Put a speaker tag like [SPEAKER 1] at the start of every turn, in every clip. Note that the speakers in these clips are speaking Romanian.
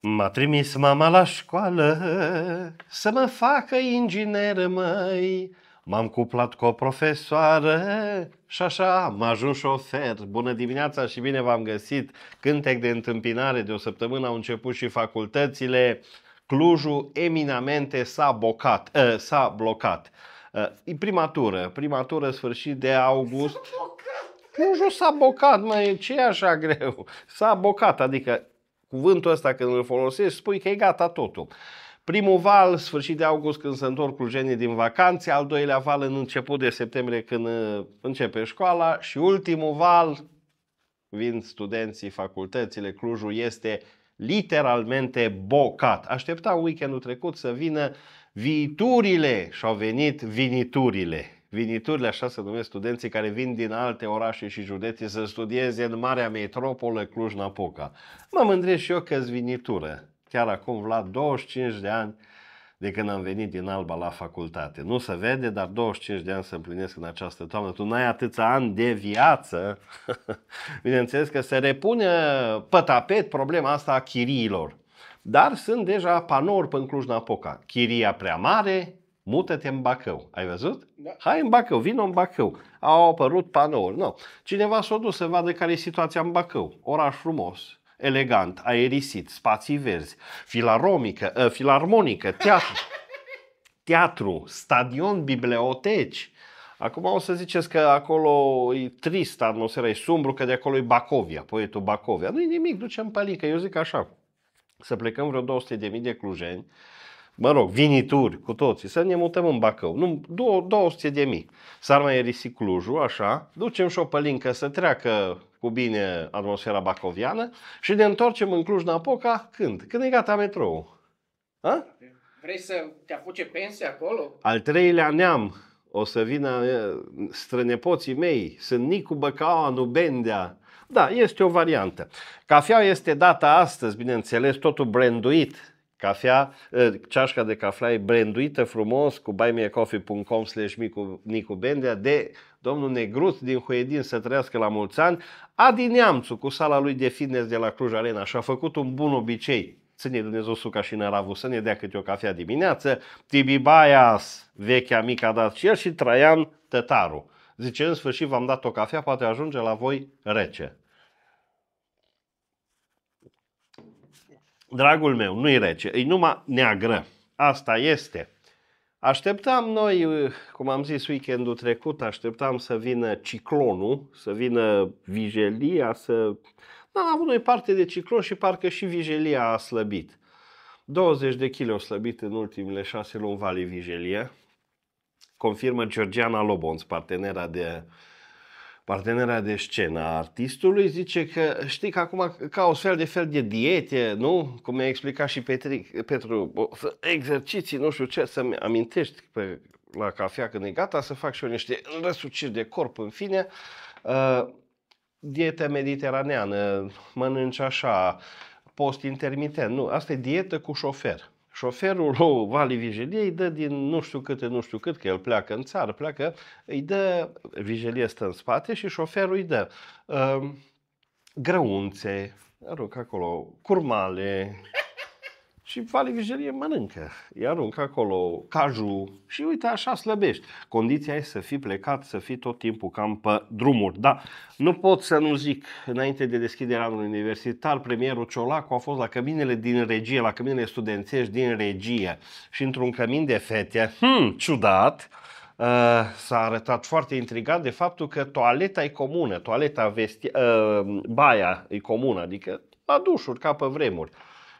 [SPEAKER 1] M-a trimis mama la școală să mă facă inginer, măi. M-am cuplat cu o profesoară și așa am ajuns șofer. Bună dimineața și bine v-am găsit! Cântec de întâmpinare de o săptămână au început și facultățile. Clujul eminamente s-a, bocat, uh, s-a blocat. Uh, ă, primatură, primatură sfârșit de august. Clujul s-a bocat, mai ce e așa greu? S-a bocat, adică Cuvântul ăsta când îl folosești spui că e gata totul. Primul val, sfârșit de august când se întorc clujenii din vacanțe, al doilea val în început de septembrie când uh, începe școala și ultimul val, vin studenții, facultățile, Clujul este literalmente bocat. Aștepta weekendul trecut să vină viiturile și au venit viniturile. Viniturile așa se numesc studenții care vin din alte orașe și județe să studieze în marea metropolă Cluj-Napoca. Mă mândresc și eu că vinitură. Chiar acum, Vlad, 25 de ani, de când am venit din Alba la facultate. Nu se vede, dar 25 de ani se împlinesc în această toamnă. Tu n-ai atâția ani de viață. Bineînțeles că se repune pe tapet problema asta a chiriilor. Dar sunt deja panouri pe Cluj-Napoca. Chiria prea mare, mută-te în Bacău. Ai văzut? Da. Hai în Bacău, vină în Bacău. Au apărut panouri. Nu. Cineva s-a dus să vadă care e situația în Bacău. Oraș frumos, elegant, aerisit, spații verzi, filaromică, uh, ă, filarmonică, teatru, teatru, stadion, biblioteci. Acum o să ziceți că acolo e trist atmosfera, e sumbru, că de acolo e Bacovia, poetul Bacovia. Nu-i nimic, ducem pălică, eu zic așa. Să plecăm vreo 200.000 de clujeni, mă rog, vinituri cu toții, să ne mutăm în Bacău, nu, 200 de mii. S-ar mai erisi Clujul, așa, ducem și o pălincă să treacă cu bine atmosfera bacoviană și ne întorcem în Cluj-Napoca când? Când e gata metrou. A? Vrei să te apuce pensia acolo? Al treilea neam o să vină strănepoții mei, sunt Nicu Băcaua, Bendea. da, este o variantă. Cafeaua este data astăzi, bineînțeles, totul branduit Cafea, ceașca de cafea e branduită frumos cu buymeacoffee.com slash Nicu Bendea de domnul Negruț din Huedin să trăiască la mulți ani. Adi Neamțu cu sala lui de fitness de la Cluj Arena și-a făcut un bun obicei. Ține Dumnezeu suca și năravu să ne dea câte o cafea dimineață. Tibi Baias, vechea mică a dat și el și Traian Tătaru. Zice, în sfârșit v-am dat o cafea, poate ajunge la voi rece. Dragul meu, nu-i rece, e numai neagră. Asta este. Așteptam noi, cum am zis weekendul trecut, așteptam să vină ciclonul, să vină vijelia, să... Nu, am avut noi parte de ciclon și parcă și vijelia a slăbit. 20 de kg au slăbit în ultimele șase luni Vali Vijelie, confirmă Georgiana Lobonț, partenera de partenera de scenă a artistului, zice că știi că acum ca o fel de fel de diete, nu? Cum mi-a explicat și Petric, Petru, exerciții, nu știu ce, să-mi amintești pe, la cafea când e gata, să fac și eu niște răsuciri de corp, în fine. Uh, mediteraneană, mănânci așa, post intermitent, nu, asta e dietă cu șofer șoferul lui Vali Vigilie îi dă din nu știu câte, nu știu cât, că el pleacă în țară, pleacă, îi dă, Vigilie stă în spate și șoferul îi dă uh, grăunțe, arunc acolo, curmale, și Vale Vijelie mănâncă. Îi aruncă acolo caju și uite așa slăbești. Condiția e să fii plecat, să fii tot timpul cam pe drumuri. Da, nu pot să nu zic, înainte de deschiderea anului universitar, premierul Ciolacu a fost la căminele din regie, la căminele studențești din regie și într-un cămin de fete, hmm, ciudat, Uh, s-a arătat foarte intrigat de faptul că toaleta e comună, toaleta vesti- uh, baia e comună, adică la dușuri, ca pe vremuri. Uh,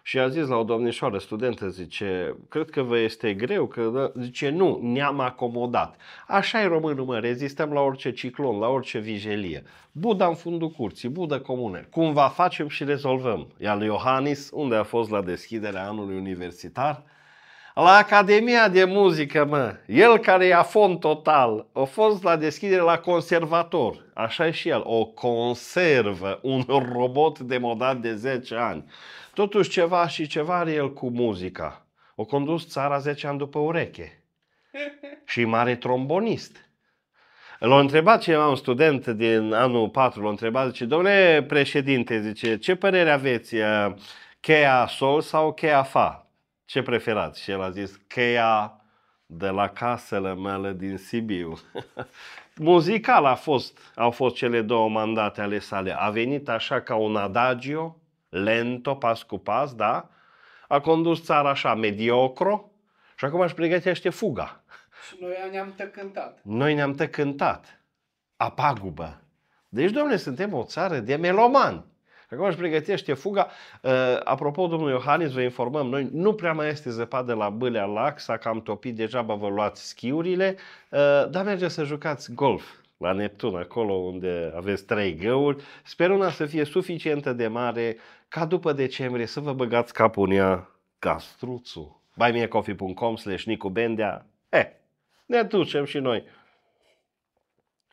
[SPEAKER 1] și a zis la o domnișoară studentă, zice, cred că vă este greu, că zice, nu, ne-am acomodat. Așa e românul, mă, rezistăm la orice ciclon, la orice vijelie. Buda în fundul curții, Buda comune. Cumva facem și rezolvăm. Iar lui Iohannis, unde a fost la deschiderea anului universitar, la Academia de Muzică, mă, el care e afon total, a fost la deschidere la conservator, așa e și el, o conservă, un robot demodat de 10 ani. Totuși ceva și ceva are el cu muzica. O condus țara 10 ani după ureche. Și mare trombonist. L-a întrebat cineva, un student din anul 4, l-a întrebat, zice, domnule președinte, zice, ce părere aveți, uh, cheia sol sau cheia fa? ce preferați? Și el a zis, cheia de la casele mele din Sibiu. Muzical a fost, au fost cele două mandate ale sale. A venit așa ca un adagio, lento, pas cu pas, da? A condus țara așa, mediocro, și acum își pregătește fuga. Și noi ne-am tăcântat. Noi ne-am tăcântat. A pagubă. Deci, domnule, suntem o țară de melomani. Acum își pregătește fuga. Eh, apropo, domnul Iohannis, vă informăm, noi nu prea mai este zăpadă la Bâlea Lac, s-a cam topit, deja vă luați schiurile, eh, dar mergeți să jucați golf la Neptun, acolo unde aveți trei găuri. Sper una să fie suficientă de mare ca după decembrie să vă băgați capul în ea castruțul. buymeacoffee.com slash Nicu Bendea. eh, ne ducem și noi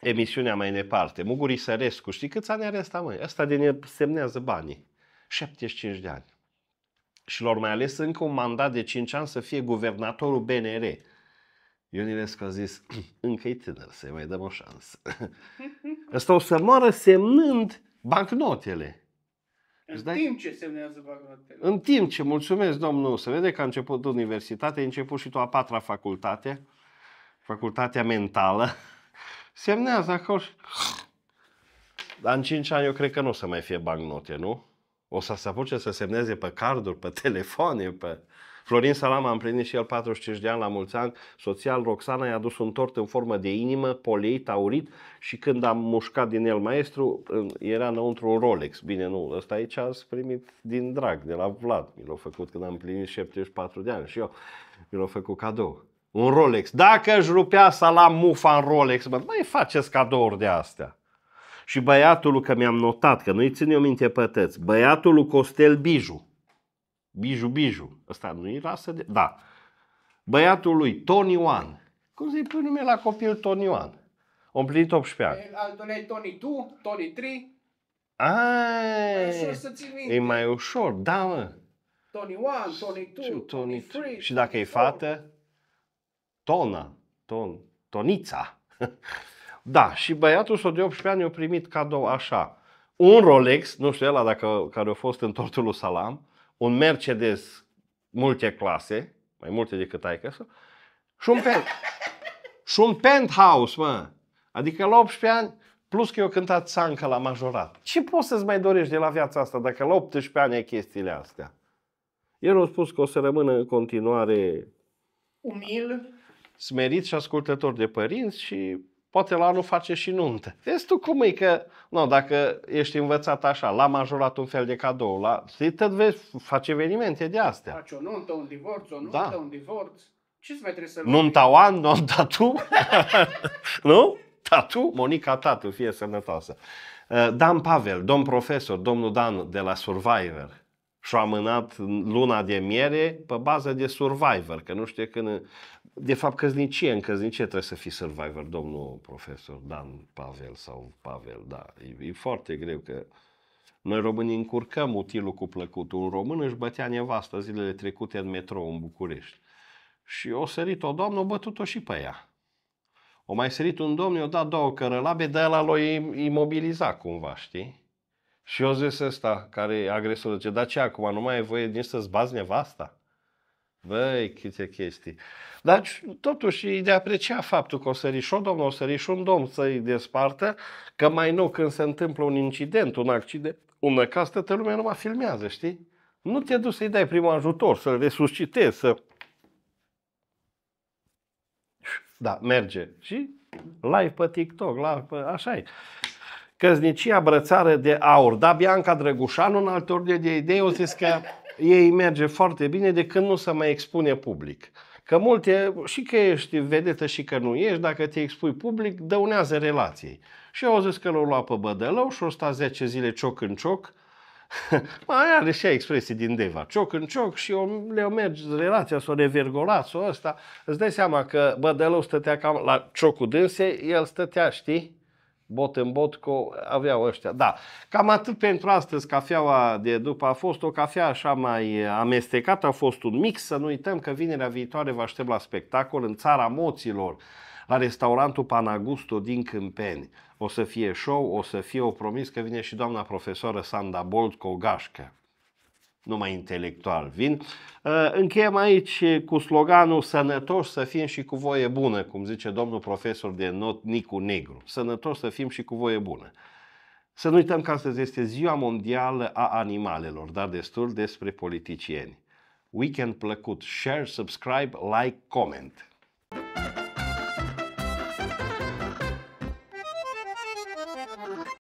[SPEAKER 1] emisiunea mai departe. Mugurii Sărescu, știi câți ani are ăsta, măi? Ăsta de semnează banii. 75 de ani. Și lor mai ales încă un mandat de 5 ani să fie guvernatorul BNR. Ionilescu a zis, încă e tânăr, să-i mai dăm o șansă. Ăsta o să moară semnând bancnotele. În dai... timp ce semnează bancnotele. În timp ce, mulțumesc domnul, se vede că a început universitatea, a început și tu a patra facultate, facultatea mentală. semnează acolo și... Dar în 5 ani eu cred că nu o să mai fie bancnote, nu? O să se apuce să semneze pe carduri, pe telefoane, pe... Florin Salam a împlinit și el 45 de ani la mulți ani, soția Roxana i-a dus un tort în formă de inimă, polei, taurit și când am mușcat din el maestru, era înăuntru un Rolex. Bine, nu, ăsta aici a primit din drag, de la Vlad. Mi l-a făcut când am împlinit 74 de ani și eu mi l-a făcut cadou un Rolex. Dacă își rupea salam mufa în Rolex, bă, mai faceți cadouri de astea. Și băiatul că mi-am notat, că nu-i țin eu minte pătăți, băiatul lui Costel Biju, Biju Biju, ăsta nu-i rasă de... Da. Băiatul lui, Tony One. Cum zic pe nume la copil Tony One? O împlinit 18 ani. Al doilea Tony 2, Tony 3. Aaaa, e mai ușor, da mă. Tony 1, Tony 2, Tony 3. Și dacă e fată? Tona, ton, Tonița. Da, și băiatul său de 18 ani a primit cadou așa. Un Rolex, nu știu ăla dacă, care a fost în tortul lui Salam, un Mercedes multe clase, mai multe decât ai căsă, și un, pen, și un penthouse, mă. Adică la 18 ani, plus că eu cântat țancă la majorat. Ce poți să-ți mai dorești de la viața asta dacă la 18 ani ai chestiile astea? El a spus că o să rămână în continuare... Umil smerit și ascultător de părinți și poate la anul face și nuntă. Vezi tu cum e că, nu dacă ești învățat așa, la majorat un fel de cadou, la, tot vezi, face evenimente de astea. Faci o nuntă, un divorț, o da. nuntă, da. un divorț. ce să mai trebuie să Nunta Oan, nunta da, tu, nu? Tatu, Monica Tatu, fie sănătoasă. Uh, Dan Pavel, domn profesor, domnul Dan de la Survivor și-a amânat luna de miere pe bază de Survivor, că nu știe când de fapt, căznicie în căznicie trebuie să fii survivor, domnul profesor Dan Pavel sau Pavel, da. E, e foarte greu că noi românii încurcăm utilul cu plăcutul. Un român își bătea nevastă zilele trecute în metrou în București. Și o sărit o doamnă, o bătut-o și pe ea. O mai sărit un domn, i-o dat două cărălabe, de la lui imobiliza cumva, știi? Și o zis ăsta, care e agresorul, zice, da ce acum, nu mai ai voie nici să-ți bați nevasta? Băi, câte chestii. Dar totuși de aprecia faptul că o sări și o domnă, o sări și un domn să-i despartă, că mai nou când se întâmplă un incident, un accident, un năcaz, toată lumea nu mai filmează, știi? Nu te duci să-i dai primul ajutor, să-l resuscitezi, să... Da, merge. Și live pe TikTok, live pe... așa e. Căznicia brățară de aur. Da, Bianca Drăgușanu, în altă ordine de idei, o zis că ei merge foarte bine de când nu se mai expune public. Că multe, și că ești vedetă și că nu ești, dacă te expui public, dăunează relației. Și au zis că l-au luat pe bădălău și au stat 10 zile cioc în cioc, mai are și expresii din Deva, cioc în cioc și le o mergi relația, s-o revergolat, s-o ăsta. Îți dai seama că bădălău stătea cam la ciocul dânse, el stătea, știi, bot în bot cu aveau ăștia. Da, cam atât pentru astăzi. Cafeaua de după a fost o cafea așa mai amestecată, a fost un mix. Să nu uităm că vinerea viitoare vă aștept la spectacol în Țara Moților, la restaurantul Panagusto din Câmpeni. O să fie show, o să fie, o promis că vine și doamna profesoară Sanda Bold cu o gașcă numai intelectual vin. Uh, încheiem aici cu sloganul sănătoși să fim și cu voie bună, cum zice domnul profesor de not Nicu Negru. Sănătoși să fim și cu voie bună. Să nu uităm că astăzi este ziua mondială a animalelor, dar destul despre politicieni. Weekend plăcut. Share, subscribe, like, comment.